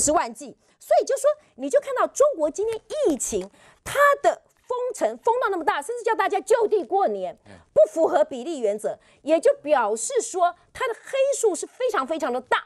十万计，所以就说，你就看到中国今天疫情，它的封城封到那么大，甚至叫大家就地过年，不符合比例原则，也就表示说它的黑数是非常非常的大。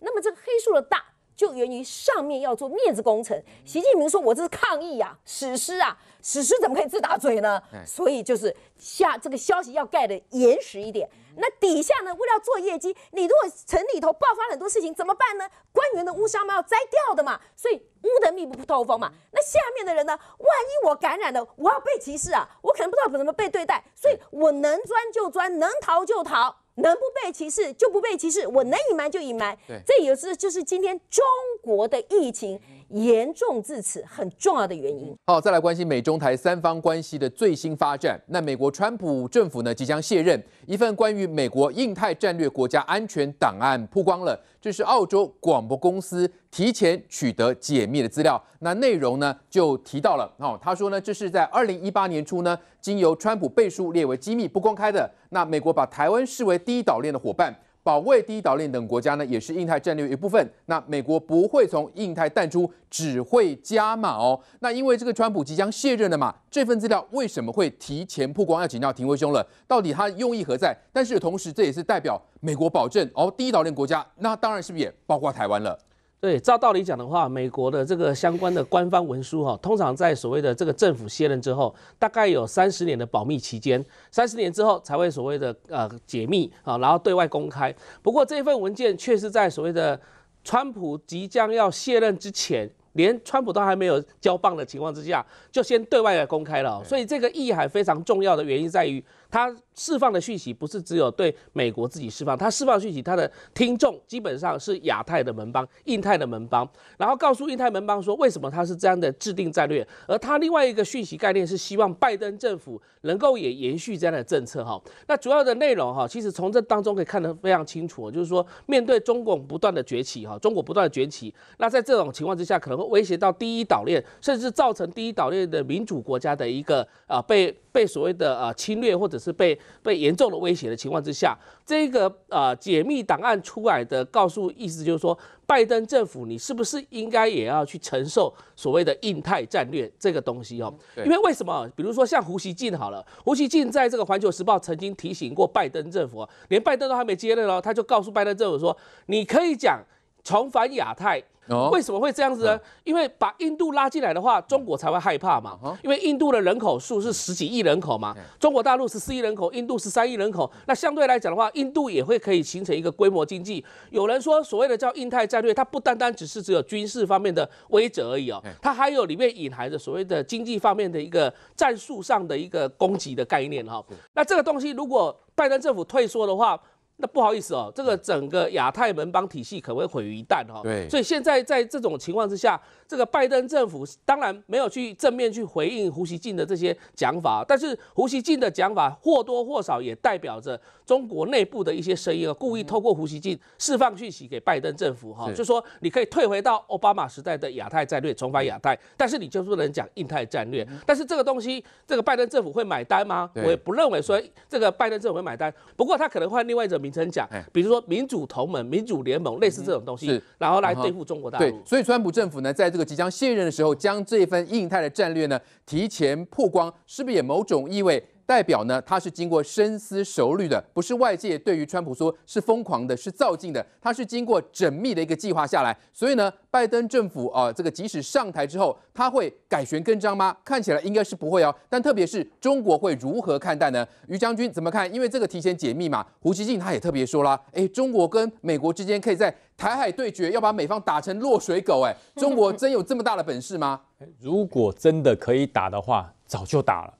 那么这个黑数的大，就源于上面要做面子工程。习近平说：“我这是抗议呀，史诗啊。”史诗怎么可以自打嘴呢？所以就是下这个消息要盖的严实一点。那底下呢，为了做业绩，你如果城里头爆发很多事情怎么办呢？官员的乌纱帽要摘掉的嘛，所以乌的密不透风嘛。那下面的人呢，万一我感染了，我要被歧视啊，我可能不知道怎么被对待，所以我能钻就钻，能逃就逃，能不被歧视就不被歧视，我能隐瞒就隐瞒。对，这也是就是今天中国的疫情。严重至此，很重要的原因。好，再来关心美中台三方关系的最新发展。那美国川普政府呢即将卸任，一份关于美国印太战略国家安全档案曝光了，这是澳洲广播公司提前取得解密的资料。那内容呢就提到了哦，他说呢这是在二零一八年初呢经由川普背书列为机密不公开的。那美国把台湾视为第一岛链的伙伴。保卫第一岛链等国家呢，也是印太战略一部分。那美国不会从印太淡出，只会加码哦。那因为这个川普即将卸任了嘛，这份资料为什么会提前曝光？要请教廷威兄了，到底他用意何在？但是同时，这也是代表美国保证哦，第一岛链国家，那当然是不是也包括台湾了？对，照道理讲的话，美国的这个相关的官方文书哈，通常在所谓的这个政府卸任之后，大概有三十年的保密期间，三十年之后才会所谓的呃解密啊，然后对外公开。不过这份文件却是在所谓的川普即将要卸任之前，连川普都还没有交棒的情况之下，就先对外公开了。所以这个意义还非常重要的原因在于。他释放的讯息不是只有对美国自己释放，他释放讯息，他的听众基本上是亚太的盟邦、印太的盟邦，然后告诉印太盟邦说为什么他是这样的制定战略，而他另外一个讯息概念是希望拜登政府能够也延续这样的政策哈。那主要的内容哈，其实从这当中可以看得非常清楚，就是说面对中共不断的崛起哈，中国不断的崛起，那在这种情况之下，可能会威胁到第一岛链，甚至造成第一岛链的民主国家的一个啊被。被所谓的呃侵略或者是被被严重的威胁的情况之下，这个呃解密档案出来的告诉意思就是说，拜登政府你是不是应该也要去承受所谓的印太战略这个东西哦？因为为什么？比如说像胡锡进好了，胡锡进在这个《环球时报》曾经提醒过拜登政府，连拜登都还没接任哦，他就告诉拜登政府说，你可以讲。重返亚太，为什么会这样子呢？因为把印度拉进来的话，中国才会害怕嘛。因为印度的人口数是十几亿人口嘛，中国大陆十四亿人口，印度十三亿人口，那相对来讲的话，印度也会可以形成一个规模经济。有人说所谓的叫印太战略，它不单单只是只有军事方面的威则而已哦，它还有里面隐含着所谓的经济方面的一个战术上的一个攻击的概念哈。那这个东西如果拜登政府退缩的话，那不好意思哦，这个整个亚太门邦体系可能会毁于一旦哦。对，所以现在在这种情况之下，这个拜登政府当然没有去正面去回应胡锡进的这些讲法，但是胡锡进的讲法或多或少也代表着中国内部的一些声音啊，故意透过胡锡进释放讯息给拜登政府哈，就说你可以退回到奥巴马时代的亚太战略，重返亚太，但是你就不能讲印太战略。但是这个东西，这个拜登政府会买单吗？我也不认为说这个拜登政府会买单，不过他可能换另外一种名。称讲，比如说民主同盟、民主联盟，类似这种东西，然后来对付中国大陆。对，所以川普政府呢，在这个即将卸任的时候，将这份印太的战略呢提前曝光，是不是也某种意味？代表呢，他是经过深思熟虑的，不是外界对于川普说是疯狂的，是造劲的，他是经过缜密的一个计划下来。所以呢，拜登政府啊，这个即使上台之后，他会改弦更张吗？看起来应该是不会哦。但特别是中国会如何看待呢？于将军怎么看？因为这个提前解密嘛，胡锡进他也特别说了，诶，中国跟美国之间可以在台海对决，要把美方打成落水狗。诶，中国真有这么大的本事吗？如果真的可以打的话，早就打了。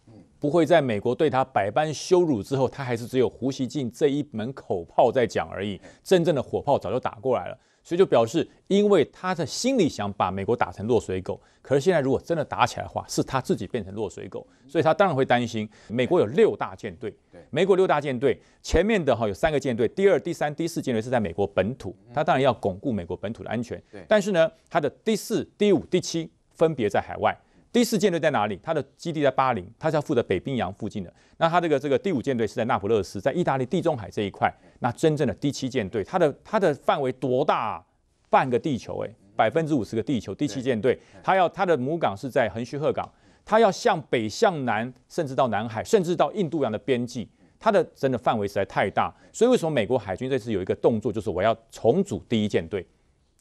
不会在美国对他百般羞辱之后，他还是只有胡锡进这一门口炮在讲而已。真正的火炮早就打过来了，所以就表示，因为他在心里想把美国打成落水狗，可是现在如果真的打起来的话，是他自己变成落水狗，所以他当然会担心美国有六大舰队。对，美国六大舰队前面的哈有三个舰队，第二、第三、第四舰队是在美国本土，他当然要巩固美国本土的安全。对，但是呢，他的第四、第五、第七分别在海外。第四舰队在哪里？它的基地在巴林，它是要负责北冰洋附近的。那它这个这个第五舰队是在那不勒斯，在意大利地中海这一块。那真正的第七舰队，它的它的范围多大？半个地球诶，百分之五十个地球。第七舰队，它要它的母港是在横须贺港，它要向北、向南，甚至到南海，甚至到印度洋的边际。它的真的范围实在太大。所以为什么美国海军这次有一个动作，就是我要重组第一舰队？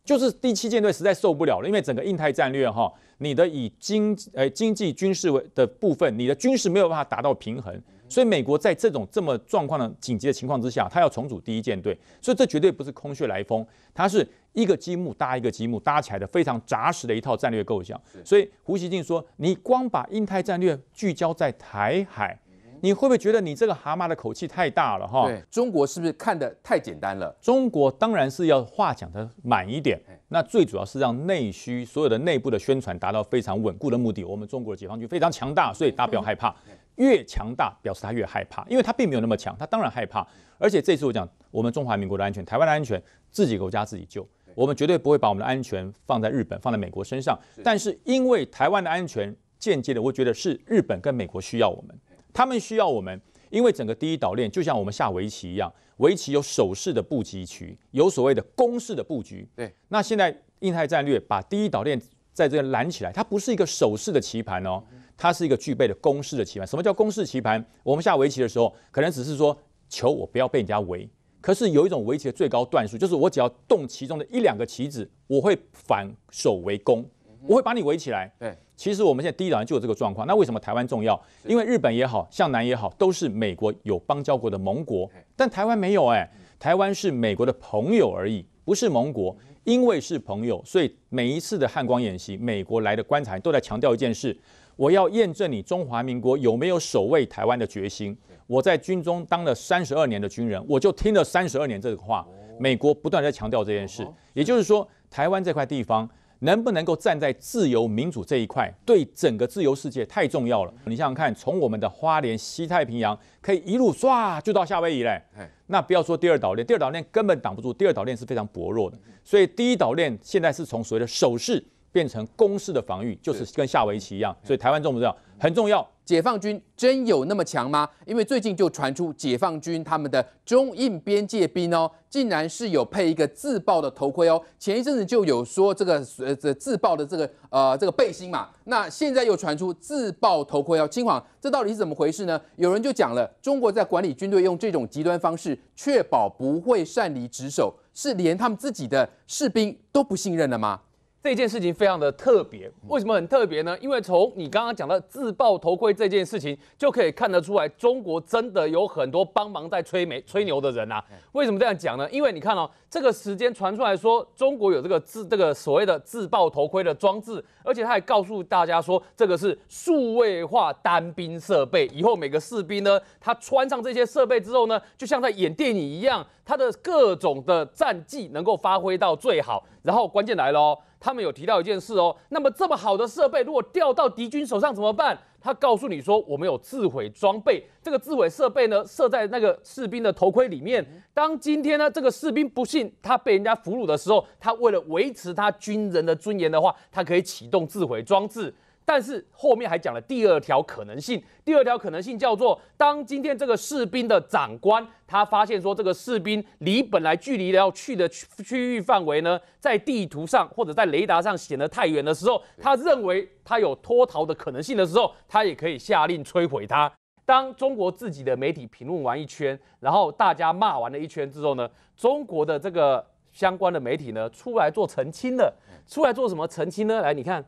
就是第七舰队实在受不了了，因为整个印太战略哈，你的以经诶经济军事为的部分，你的军事没有办法达到平衡，所以美国在这种这么状况的紧急的情况之下，它要重组第一舰队，所以这绝对不是空穴来风，它是一个积木搭一个积木搭起来的非常扎实的一套战略构想。所以胡锡进说，你光把印太战略聚焦在台海。你会不会觉得你这个蛤蟆的口气太大了哈？对，中国是不是看得太简单了？中国当然是要话讲得满一点。那最主要是让内需所有的内部的宣传达到非常稳固的目的。我们中国的解放军非常强大，所以大家不要害怕。越强大表示他越害怕，因为他并没有那么强，他当然害怕。而且这次我讲，我们中华民国的安全、台湾的安全，自己国家自己救。我们绝对不会把我们的安全放在日本、放在美国身上。但是因为台湾的安全，间接的，我觉得是日本跟美国需要我们。他们需要我们，因为整个第一岛链就像我们下围棋一样，围棋有守势的布局区，有所谓的攻势的布局。对，那现在印太战略把第一岛链在这个拦起来，它不是一个守势的棋盘哦，它是一个具备的攻势的棋盘。什么叫攻势棋盘？我们下围棋的时候，可能只是说求我不要被人家围，可是有一种围棋的最高段数，就是我只要动其中的一两个棋子，我会反守为攻。我会把你围起来。对，其实我们现在第一岛链就有这个状况。那为什么台湾重要？因为日本也好向南也好，都是美国有邦交国的盟国，但台湾没有哎，台湾是美国的朋友而已，不是盟国。因为是朋友，所以每一次的汉光演习，美国来的观察都在强调一件事：我要验证你中华民国有没有守卫台湾的决心。我在军中当了三十二年的军人，我就听了三十二年这个话。美国不断在强调这件事，也就是说，台湾这块地方。能不能够站在自由民主这一块，对整个自由世界太重要了。你想想看，从我们的花莲西太平洋可以一路唰就到夏威夷嘞，那不要说第二岛链，第二岛链根本挡不住，第二岛链是非常薄弱的。所以第一岛链现在是从所谓的守势变成攻势的防御，就是跟下围棋一样。所以台湾重不重要？很重要，解放军真有那么强吗？因为最近就传出解放军他们的中印边界兵哦，竟然是有配一个自爆的头盔哦。前一阵子就有说这个呃这自爆的这个呃这个背心嘛，那现在又传出自爆头盔哦，军方这到底是怎么回事呢？有人就讲了，中国在管理军队用这种极端方式，确保不会擅离职守，是连他们自己的士兵都不信任了吗？这件事情非常的特别，为什么很特别呢？因为从你刚刚讲的自爆头盔这件事情，就可以看得出来，中国真的有很多帮忙在吹媒、吹牛的人啊。为什么这样讲呢？因为你看哦。这个时间传出来说，中国有这个自这个所谓的自爆头盔的装置，而且他还告诉大家说，这个是数位化单兵设备。以后每个士兵呢，他穿上这些设备之后呢，就像在演电影一样，他的各种的战绩能够发挥到最好。然后关键来了，他们有提到一件事哦，那么这么好的设备，如果掉到敌军手上怎么办？他告诉你说，我们有自毁装备。这个自毁设备呢，设在那个士兵的头盔里面。当今天呢，这个士兵不幸他被人家俘虏的时候，他为了维持他军人的尊严的话，他可以启动自毁装置。但是后面还讲了第二条可能性，第二条可能性叫做：当今天这个士兵的长官他发现说这个士兵离本来距离的要去的区区域范围呢，在地图上或者在雷达上显得太远的时候，他认为他有脱逃的可能性的时候，他也可以下令摧毁他。当中国自己的媒体评论完一圈，然后大家骂完了一圈之后呢，中国的这个相关的媒体呢出来做澄清的，出来做什么澄清呢？来，你看。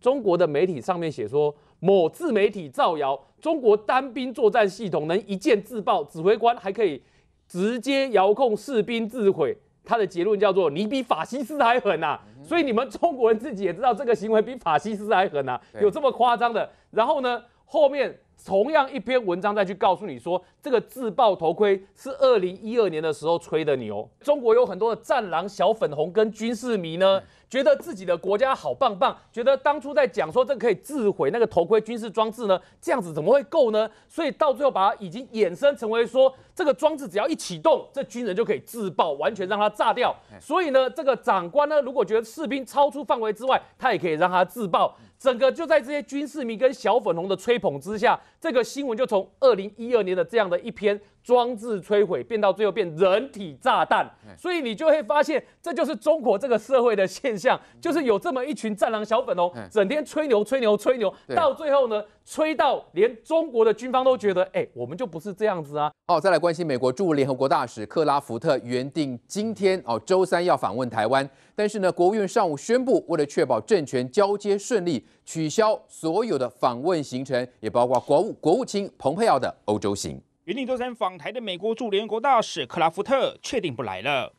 中国的媒体上面写说，某自媒体造谣中国单兵作战系统能一键自爆，指挥官还可以直接遥控士兵自毁。他的结论叫做你比法西斯还狠呐！所以你们中国人自己也知道这个行为比法西斯还狠呐，有这么夸张的。然后呢，后面同样一篇文章再去告诉你说，这个自爆头盔是二零一二年的时候吹的牛。中国有很多的战狼、小粉红跟军事迷呢。觉得自己的国家好棒棒，觉得当初在讲说这可以自毁那个头盔军事装置呢，这样子怎么会够呢？所以到最后把它已经衍生成为说，这个装置只要一启动，这军人就可以自爆，完全让它炸掉。所以呢，这个长官呢，如果觉得士兵超出范围之外，他也可以让他自爆。整个就在这些军事迷跟小粉红的吹捧之下。这个新闻就从二零一二年的这样的一篇装置摧毁变到最后变人体炸弹，所以你就会发现，这就是中国这个社会的现象，就是有这么一群战狼小粉哦，整天吹牛、吹牛、吹牛，到最后呢，吹到连中国的军方都觉得，哎，我们就不是这样子啊。好，再来关心美国驻联合国大使克拉福特，原定今天哦周三要访问台湾。但是呢，国务院上午宣布，为了确保政权交接顺利，取消所有的访问行程，也包括国务国务卿蓬佩奥的欧洲行。原定周三访台的美国驻联合国大使克拉夫特确定不来了。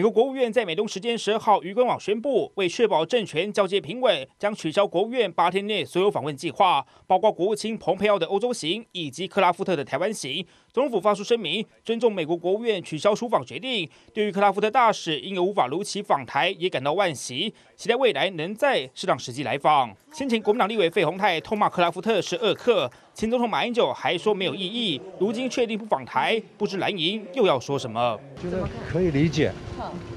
美国国务院在美东时间十二号于官网宣布，为确保政权交接平稳，将取消国务院八天内所有访问计划，包括国务卿蓬佩奥的欧洲行以及克拉夫特的台湾行。总统府发出声明，尊重美国国务院取消出访决定，对于克拉夫特大使因而无法如期访台也感到惋惜，期待未来能在适当时机来访。先前国民党立委费鸿泰痛骂克拉夫特是恶客。新总统马英九还说没有异议，如今确定不访台，不知蓝营又要说什么？觉得可以理解，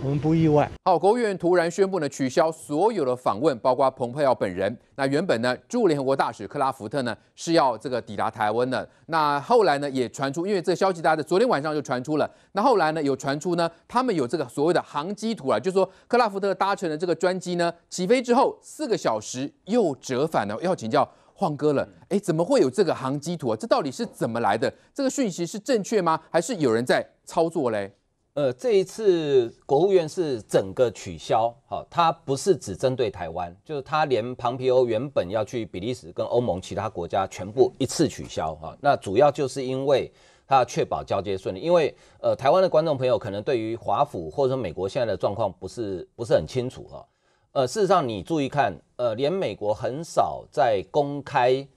我们不意外。好，国院突然宣布呢，取消所有的访问，包括蓬佩奥本人。那原本呢，驻联合国大使克拉福特呢是要这个抵达台湾的。那后来呢，也传出，因为这个消息大家昨天晚上就传出了。那后来呢，有传出呢，他们有这个所谓的航机图啊，就说克拉福特搭乘的这个专机呢，起飞之后四个小时又折返了，要请教。换歌了，哎，怎么会有这个航机图啊？这到底是怎么来的？这个讯息是正确吗？还是有人在操作嘞？呃，这一次国务院是整个取消，哈，它不是只针对台湾，就是它连庞皮欧原本要去比利时跟欧盟其他国家全部一次取消，哈。那主要就是因为它确保交接顺利。因为呃，台湾的观众朋友可能对于华府或者说美国现在的状况不是不是很清楚，哈。呃，事实上你注意看。呃，连美国很少在公开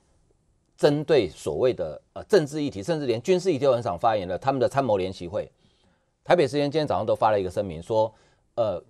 针对所谓的呃政治议题，甚至连军事议题很少发言了。他们的参谋联席会，台北时间今天早上都发了一个声明，说，呃，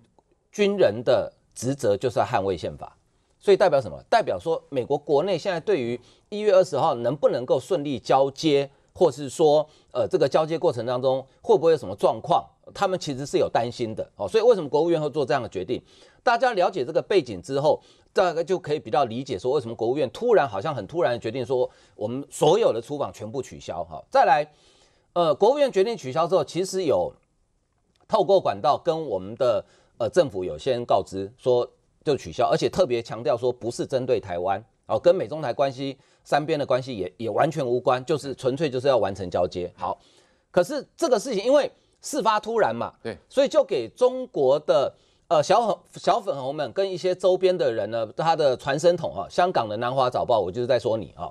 军人的职责就是要捍卫宪法，所以代表什么？代表说，美国国内现在对于一月二十号能不能够顺利交接？或是说，呃，这个交接过程当中会不会有什么状况？他们其实是有担心的哦。所以为什么国务院会做这样的决定？大家了解这个背景之后，大概就可以比较理解说，为什么国务院突然好像很突然决定说，我们所有的出访全部取消哈。再来，呃，国务院决定取消之后，其实有透过管道跟我们的呃政府有先告知说，就取消，而且特别强调说，不是针对台湾。哦，跟美中台关系三边的关系也也完全无关，就是纯粹就是要完成交接。好，可是这个事情因为事发突然嘛，对，所以就给中国的呃小粉小粉红们跟一些周边的人呢，他的传声筒啊，香港的南华早报，我就是在说你啊，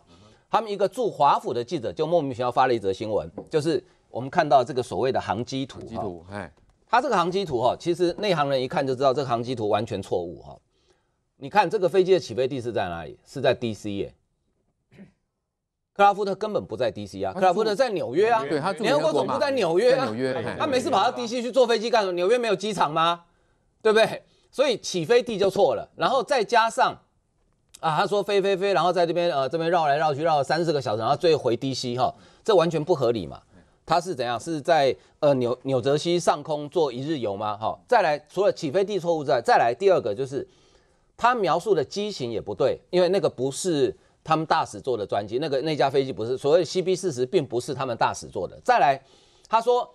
他们一个驻华府的记者就莫名其妙发了一则新闻，就是我们看到这个所谓的航机图，航机图，哎，他这个航机图哈，其实内行人一看就知道这个航机图完全错误哈。你看这个飞机的起飞地是在哪里？是在 D.C. 耶。克拉夫特根本不在 D.C. 啊，克拉夫特在纽约啊，对，他国总部在纽约啊，他没事跑到 D.C. 去坐飞机干什么？纽约没有机场吗？对不对？所以起飞地就错了。然后再加上，啊，他说飞飞飞，然后在这边呃这边绕来绕去绕了三四个小时，然后最后回 D.C. 哈，这完全不合理嘛？他是怎样？是在呃纽纽泽西上空做一日游吗？好，再来除了起飞地错误之外，再来第二个就是。他描述的机型也不对，因为那个不是他们大使坐的专机，那个那架飞机不是所谓 C B 四十，并不是他们大使坐的。再来，他说，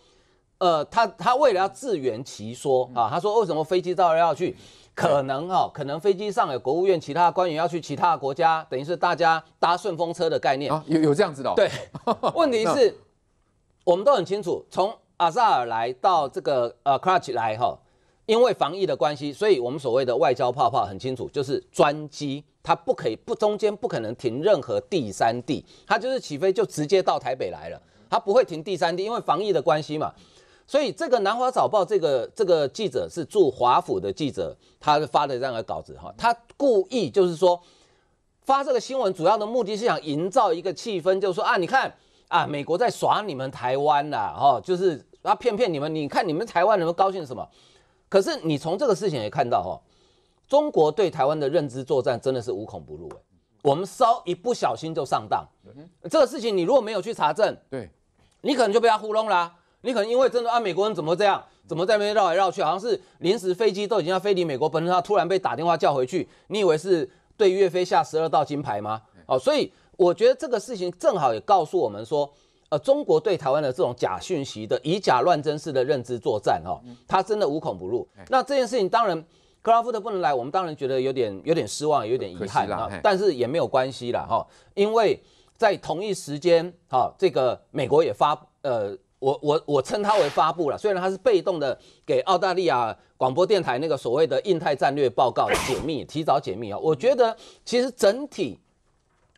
呃，他他为了要自圆其说啊，他说为什么飞机到要去？可能哈，可能飞机上有国务院其他官员要去其他国家，等于是大家搭顺风车的概念，有有这样子的。对，问题是，我们都很清楚，从阿萨尔来到这个呃 c r u t c h 来哈。因为防疫的关系，所以我们所谓的外交泡泡很清楚，就是专机它不可以不中间不可能停任何第三地，它就是起飞就直接到台北来了，它不会停第三地，因为防疫的关系嘛。所以这个南华早报这个这个记者是驻华府的记者，他发的这样的稿子哈，他故意就是说发这个新闻主要的目的，是想营造一个气氛，就是说啊，你看啊，美国在耍你们台湾啦，哈，就是啊骗骗你们，你看你们台湾人高兴什么？可是你从这个事情也看到哈，中国对台湾的认知作战真的是无孔不入哎，我们稍一不小心就上当。这个事情你如果没有去查证，对，你可能就被他糊弄啦。你可能因为真的啊，美国人怎么这样？怎么在那边绕来绕去？好像是临时飞机都已经要飞离美国本土，他突然被打电话叫回去，你以为是对岳飞下十二道金牌吗？哦，所以我觉得这个事情正好也告诉我们说。呃，中国对台湾的这种假讯息的以假乱真式的认知作战，哦，他真的无孔不入。那这件事情当然，克拉夫特不能来，我们当然觉得有点有点失望，有点遗憾啊。但是也没有关系啦，哈，因为在同一时间，哈，这个美国也发，呃，我我我称它为发布了，虽然它是被动的给澳大利亚广播电台那个所谓的印太战略报告解密，提早解密啊。我觉得其实整体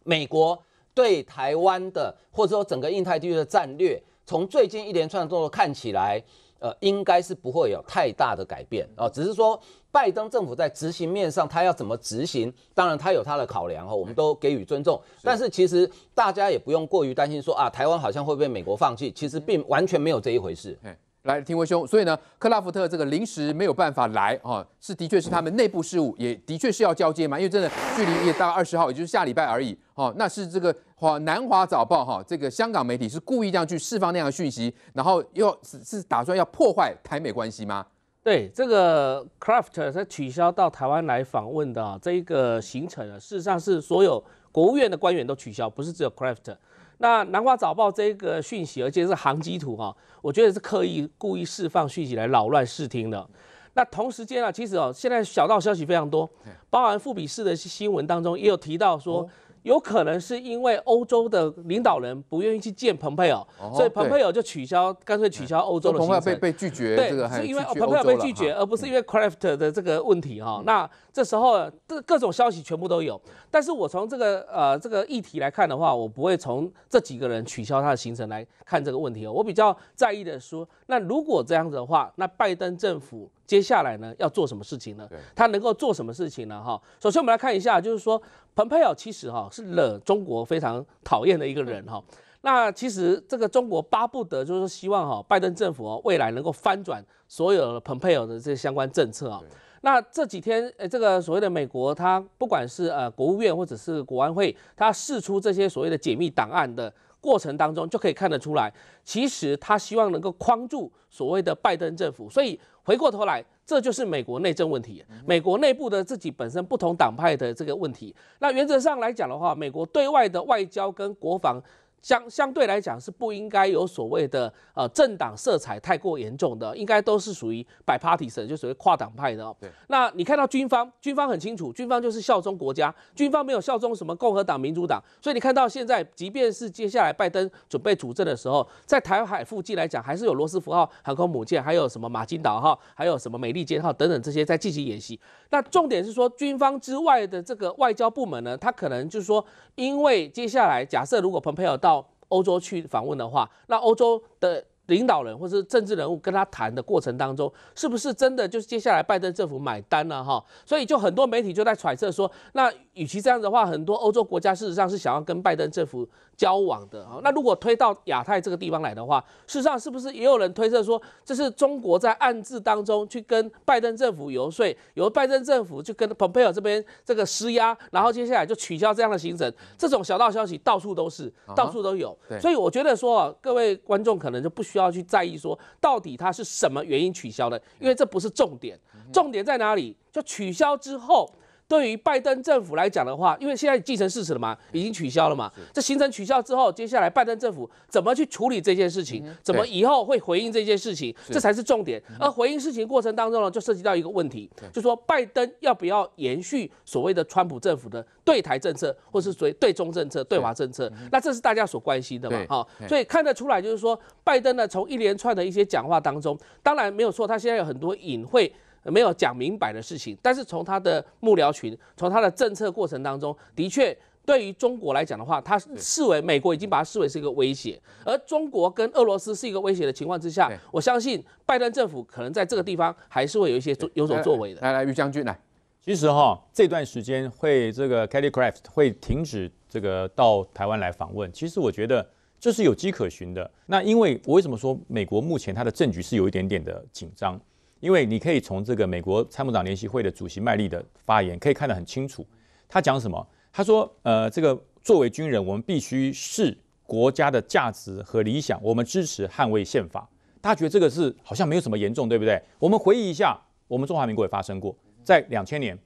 美国。对台湾的，或者说整个印太地区的战略，从最近一连串的动作看起来，呃，应该是不会有太大的改变哦。只是说，拜登政府在执行面上，他要怎么执行，当然他有他的考量哦，我们都给予尊重。但是其实大家也不用过于担心，说啊，台湾好像会被美国放弃，其实并完全没有这一回事。来，廷威兄，所以呢，克拉夫特这个临时没有办法来啊，是的确是他们内部事务，也的确是要交接嘛，因为真的距离也大概二十号，也就是下礼拜而已，哈，那是这个华南华早报哈，这个香港媒体是故意这样去释放那样的讯息，然后又是是打算要破坏台美关系吗？对，这个 Craft 他取消到台湾来访问的这一个行程啊，事实上是所有国务院的官员都取消，不是只有 Craft。那《南瓜早报》这个讯息，而且是航机图哈，我觉得是刻意故意释放讯息来扰乱视听的。那同时间啊，其实哦，现在小道消息非常多，包含复比士的新闻当中也有提到说。有可能是因为欧洲的领导人不愿意去见蓬佩尔，所以蓬佩奥就取消，干脆取消欧洲的行程。被被拒绝，这是因为蓬佩奥被拒绝，而不是因为 Craft 的这个问题哈。那这时候各各种消息全部都有，但是我从这个呃这个议题来看的话，我不会从这几个人取消他的行程来看这个问题。我比较在意的说，那如果这样子的话，那拜登政府。接下来呢，要做什么事情呢？他能够做什么事情呢？哈，首先我们来看一下，就是说蓬佩奥其实哈是惹中国非常讨厌的一个人哈。那其实这个中国巴不得就是希望哈拜登政府哦未来能够翻转所有的蓬佩奥的这相关政策啊。那这几天呃这个所谓的美国，它不管是呃国务院或者是国安会，它释出这些所谓的解密档案的。过程当中就可以看得出来，其实他希望能够框住所谓的拜登政府，所以回过头来，这就是美国内政问题，美国内部的自己本身不同党派的这个问题。那原则上来讲的话，美国对外的外交跟国防。相相对来讲是不应该有所谓的呃政党色彩太过严重的，应该都是属于摆 p a r t i s a n 就属于跨党派的。对，那你看到军方，军方很清楚，军方就是效忠国家，军方没有效忠什么共和党、民主党。所以你看到现在，即便是接下来拜登准备主政的时候，在台海附近来讲，还是有罗斯福号航空母舰，还有什么马金岛号，还有什么美利坚号等等这些在进行演习。那重点是说，军方之外的这个外交部门呢，他可能就是说，因为接下来假设如果蓬佩奥到欧洲去访问的话，那欧洲的领导人或是政治人物跟他谈的过程当中，是不是真的就是接下来拜登政府买单了哈？所以就很多媒体就在揣测说，那。与其这样的话，很多欧洲国家事实上是想要跟拜登政府交往的。那如果推到亚太这个地方来的话，事实上是不是也有人推测说，这是中国在暗自当中去跟拜登政府游说，由拜登政府去跟蓬佩 m 这边这个施压，然后接下来就取消这样的行程。这种小道消息到处都是，到处都有。所以我觉得说，各位观众可能就不需要去在意说，到底它是什么原因取消的，因为这不是重点。重点在哪里？就取消之后。对于拜登政府来讲的话，因为现在继承事实了嘛，已经取消了嘛，这行程取消之后，接下来拜登政府怎么去处理这件事情，怎么以后会回应这件事情，这才是重点。而回应事情过程当中呢，就涉及到一个问题，就说拜登要不要延续所谓的川普政府的对台政策，或是所谓对中政策、对华政策？那这是大家所关心的嘛？好，所以看得出来，就是说拜登呢，从一连串的一些讲话当中，当然没有错，他现在有很多隐晦。没有讲明白的事情，但是从他的幕僚群，从他的政策过程当中，的确对于中国来讲的话，他视为美国已经把他视为是一个威胁，而中国跟俄罗斯是一个威胁的情况之下，我相信拜登政府可能在这个地方还是会有一些有所作为的。来来，于将军来。其实哈，这段时间会这个 Kelly Craft 会停止这个到台湾来访问，其实我觉得这是有迹可循的。那因为为什么说美国目前它的政局是有一点点的紧张？因为你可以从这个美国参谋长联席会的主席麦利的发言可以看得很清楚，他讲什么？他说，呃，这个作为军人，我们必须视国家的价值和理想，我们支持捍卫宪法。大家觉得这个是好像没有什么严重，对不对？我们回忆一下，我们中华民国也发生过，在两千年，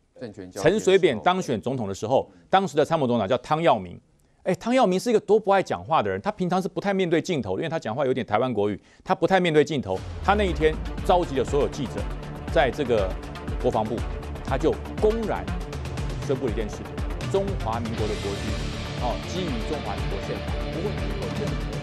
陈水扁当选总统的时候，当时的参谋总长叫汤耀明。哎，汤耀明是一个多不爱讲话的人，他平常是不太面对镜头，因为他讲话有点台湾国语，他不太面对镜头。他那一天召集了所有记者，在这个国防部，他就公然宣布一件事：中华民国的国军，哦，基于中华民国宪法。